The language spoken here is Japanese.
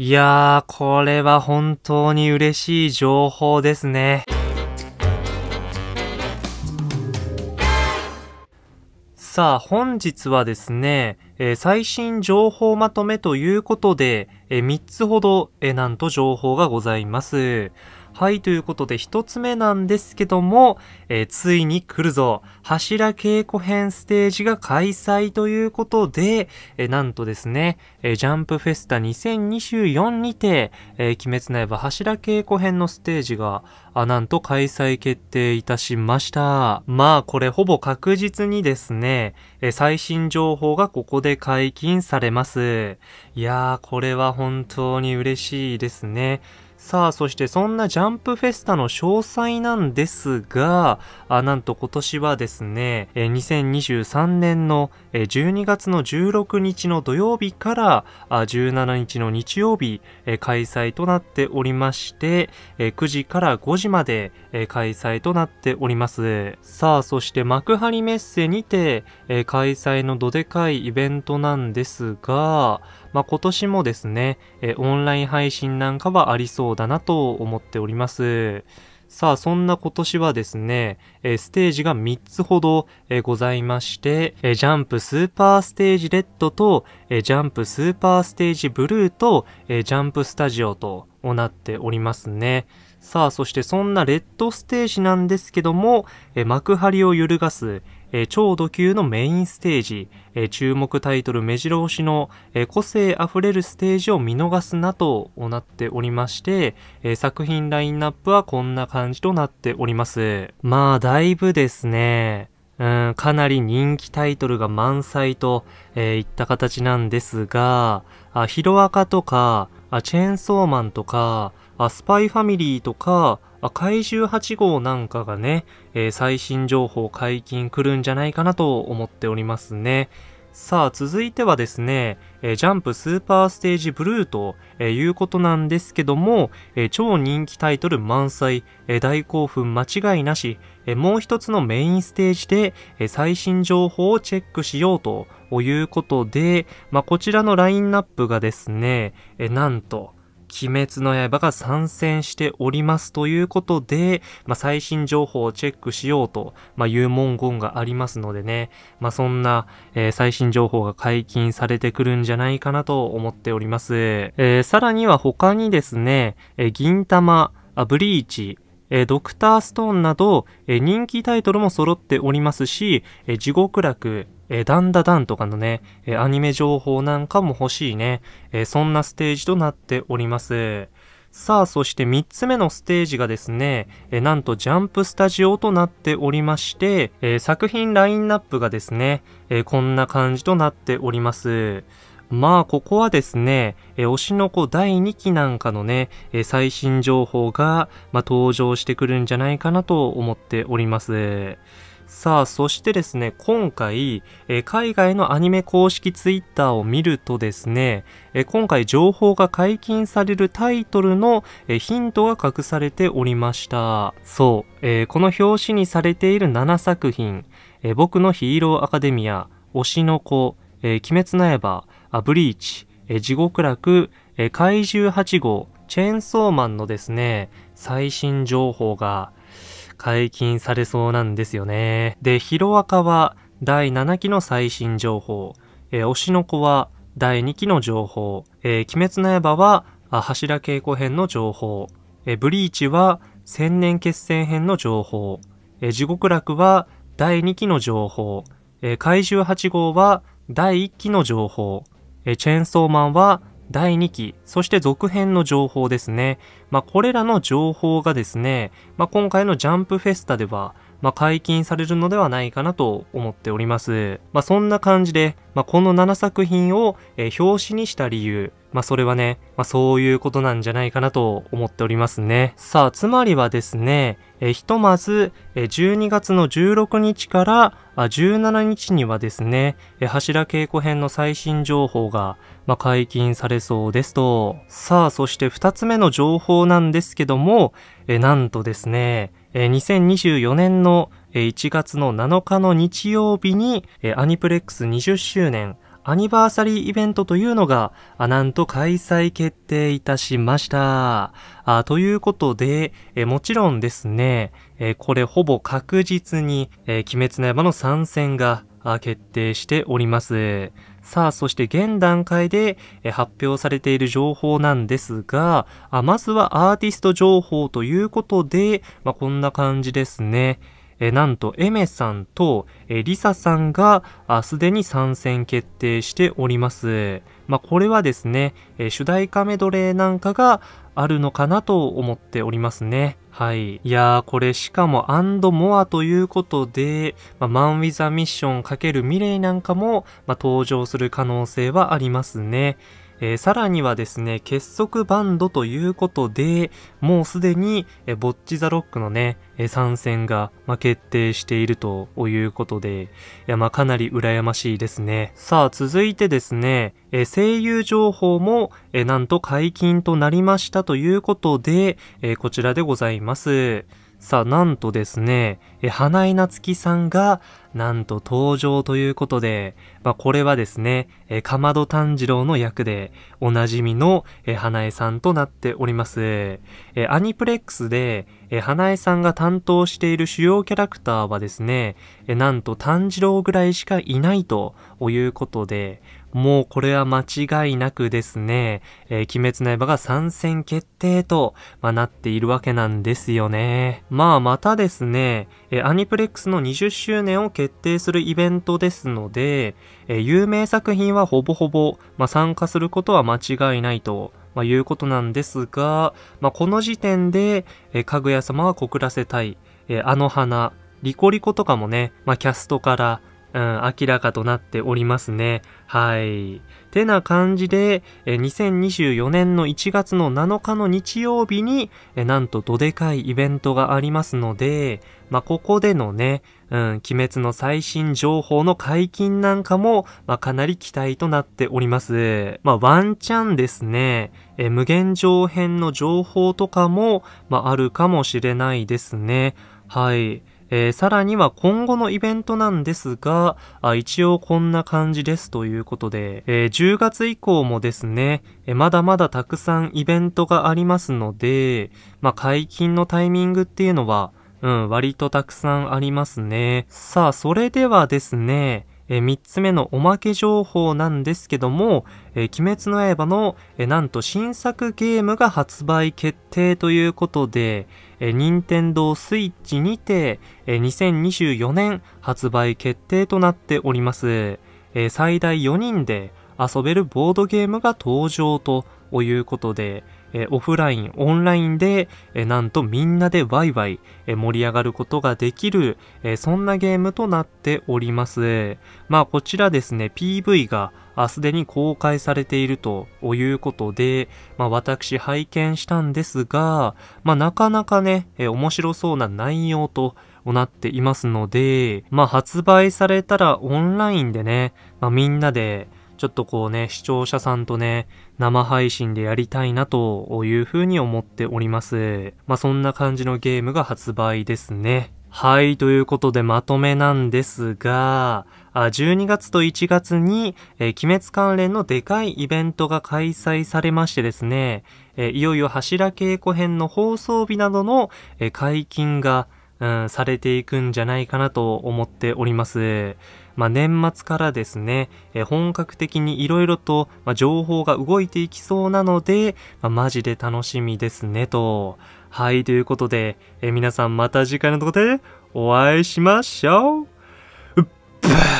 いやー、これは本当に嬉しい情報ですね。さあ、本日はですね、えー、最新情報まとめということで、えー、3つほど、えー、なんと情報がございます。はい、ということで一つ目なんですけども、えー、ついに来るぞ、柱稽古編ステージが開催ということで、えー、なんとですね、えー、ジャンプフェスタ2024にて、えー、鬼滅の刃柱稽古編のステージが、あ、なんと開催決定いたしました。まあ、これほぼ確実にですね、えー、最新情報がここで解禁されます。いやー、これは本当に嬉しいですね。さあ、そしてそんなジャンプフェスタの詳細なんですが、あなんと今年はですね、え2023年の12月の16日の土曜日から17日の日曜日、開催となっておりまして、9時から5時まで開催となっております。さあ、そして幕張メッセにて開催のどでかいイベントなんですが、まあ、今年もですね、えオンライン配信なんかはありそうだなと思っております。さあ、そんな今年はですね、えステージが3つほど、えございまして、えジャンプスーパーステージレッドと、えジャンプスーパーステージブルーと、えジャンプスタジオとなっておりますね。さあ、そしてそんなレッドステージなんですけども、え幕張を揺るがす、えー、超ド級のメインステージ、えー、注目タイトル目白押しの、えー、個性あふれるステージを見逃すなとなっておりまして、え作品ラインナップはこんな感じとなっております。まあ、だいぶですね、うん、かなり人気タイトルが満載と、えいった形なんですが、あヒロアカとかあ、チェーンソーマンとか、あスパイファミリーとか、あ、怪獣8号なんかがね、えー、最新情報解禁来るんじゃないかなと思っておりますね。さあ、続いてはですね、えー、ジャンプスーパーステージブルーと、えー、いうことなんですけども、えー、超人気タイトル満載、え大興奮間違いなし、えもう一つのメインステージで、え最新情報をチェックしようということで、まあ、こちらのラインナップがですね、えなんと、鬼滅の刃が参戦しておりますということで、まあ、最新情報をチェックしようと、まあ、いう文言がありますのでね、まあ、そんな、えー、最新情報が解禁されてくるんじゃないかなと思っております。えー、さらには他にですね、えー、銀玉、あブリーチ、えドクターストーンなど、え人気タイトルも揃っておりますし、え地獄楽、えー、ダンダダンとかのね、えアニメ情報なんかも欲しいね、えそんなステージとなっております。さあ、そして三つ目のステージがですね、えなんとジャンプスタジオとなっておりまして、え作品ラインナップがですね、えこんな感じとなっております。まあ、ここはですね、え推しの子第2期なんかのね、え最新情報が、まあ、登場してくるんじゃないかなと思っております。さあ、そしてですね、今回、え海外のアニメ公式ツイッターを見るとですね、え今回情報が解禁されるタイトルの、えヒントが隠されておりました。そう、えー、この表紙にされている7作品、え僕のヒーローアカデミア、推しの子、えー、鬼滅の刃、あブリーチ、え地獄楽、え怪獣8号、チェーンソーマンのですね、最新情報が解禁されそうなんですよね。で、ヒロアカは第7期の最新情報、えー、推しの子は第2期の情報、えー、鬼滅の刃は柱稽古編の情報、えー、ブリーチは千年決戦編の情報、えー、地獄楽は第2期の情報、えー、怪獣8号は第1期の情報、えー、チェーンソーマンは第2期、そして続編の情報ですね。まあ、これらの情報がですね、まあ、今回のジャンプフェスタでは、まあ、解禁されるのではないかなと思っております。まあ、そんな感じで、まあ、この7作品を、え表紙にした理由、まあ、それはね、まあ、そういうことなんじゃないかなと思っておりますね。さあ、つまりはですね、えー、ひとまず、えー、12月の16日からあ17日にはですね、えー、柱稽古編の最新情報が、まあ、解禁されそうですと。さあ、そして2つ目の情報なんですけども、えなんとですね、え2024年の1月の7日の日曜日に、えアニプレックス20周年、アニバーサリーイベントというのが、なんと開催決定いたしました。あということで、えもちろんですね、えこれほぼ確実に、え鬼滅の刃の参戦が決定しております。さあ、そして現段階で発表されている情報なんですが、まずはアーティスト情報ということで、まあ、こんな感じですね。えなんとエメさんと、えリサさんがすでに参戦決定しております。まあ、これはですね、え主題歌メドレーなんかがあるのかなと思っておりますね。はい。いやー、これしかもアンドモアということで、まあ、マン・ウィザ・ミッション×ミレイなんかも、まあ、登場する可能性はありますね。えー、さらにはですね、結束バンドということで、もうすでに、えー、ボッチザロックのね、えー、参戦が、まあ、決定しているということで、いや、まあ、かなり羨ましいですね。さあ、続いてですね、え声優情報も、えなんと解禁となりましたということで、えこちらでございます。さあ、なんとですね、え花井夏樹さんが、なんと登場ということで、まあ、これはですね、えかまど炭治郎の役で、おなじみの、え花江さんとなっております。えアニプレックスで、え花江さんが担当している主要キャラクターはですね、えなんと炭治郎ぐらいしかいないということで、もうこれは間違いなくですね、えー、鬼滅の刃が参戦決定と、まあ、なっているわけなんですよね。まあ、またですね、えー、アニプレックスの20周年を決定するイベントですので、えー、有名作品はほぼほぼ、まあ、参加することは間違いないと、まあ、いうことなんですが、まあ、この時点で、えかぐや様は告らせたい、えあの花、リコリコとかもね、まあ、キャストから、うん、明らかとなっておりますね。はい。てな感じで、え2024年の1月の7日の日曜日に、えなんとどでかいイベントがありますので、まあ、ここでのね、うん、鬼滅の最新情報の解禁なんかも、まあ、かなり期待となっております。まあ、ワンチャンですね、え無限上編の情報とかも、まあ、あるかもしれないですね。はい。えー、さらには今後のイベントなんですが、あ一応こんな感じですということで、えー、10月以降もですね、えー、まだまだたくさんイベントがありますので、まあ、解禁のタイミングっていうのは、うん、割とたくさんありますね。さあ、それではですね、え3つ目のおまけ情報なんですけども、え鬼滅の刃の、えなんと新作ゲームが発売決定ということで、えー、任天堂スイッチにて、え2024年発売決定となっております。え最大4人で遊べるボードゲームが登場ということで、えー、オフライン、オンラインで、えー、なんとみんなでワイワイ、えー、盛り上がることができる、えそんなゲームとなっております。まあこちらですね、PV がすでに公開されているということで、まあ私拝見したんですが、まあなかなかね、え面白そうな内容となっていますので、まあ発売されたらオンラインでね、まあみんなで、ちょっとこうね、視聴者さんとね、生配信でやりたいなというふうに思っております。まあ、そんな感じのゲームが発売ですね。はい、ということでまとめなんですが、12月と1月に、えー、鬼滅関連のでかいイベントが開催されましてですね、えー、いよいよ柱稽古編の放送日などの、えー、解禁がうん、されていくんじゃないかなと思っております。まあ、年末からですね、え本格的に色々と、まあ、情報が動いていきそうなので、まあ、マジで楽しみですね、と。はい、ということで、え皆さんまた次回のところでお会いしましょう。うっばー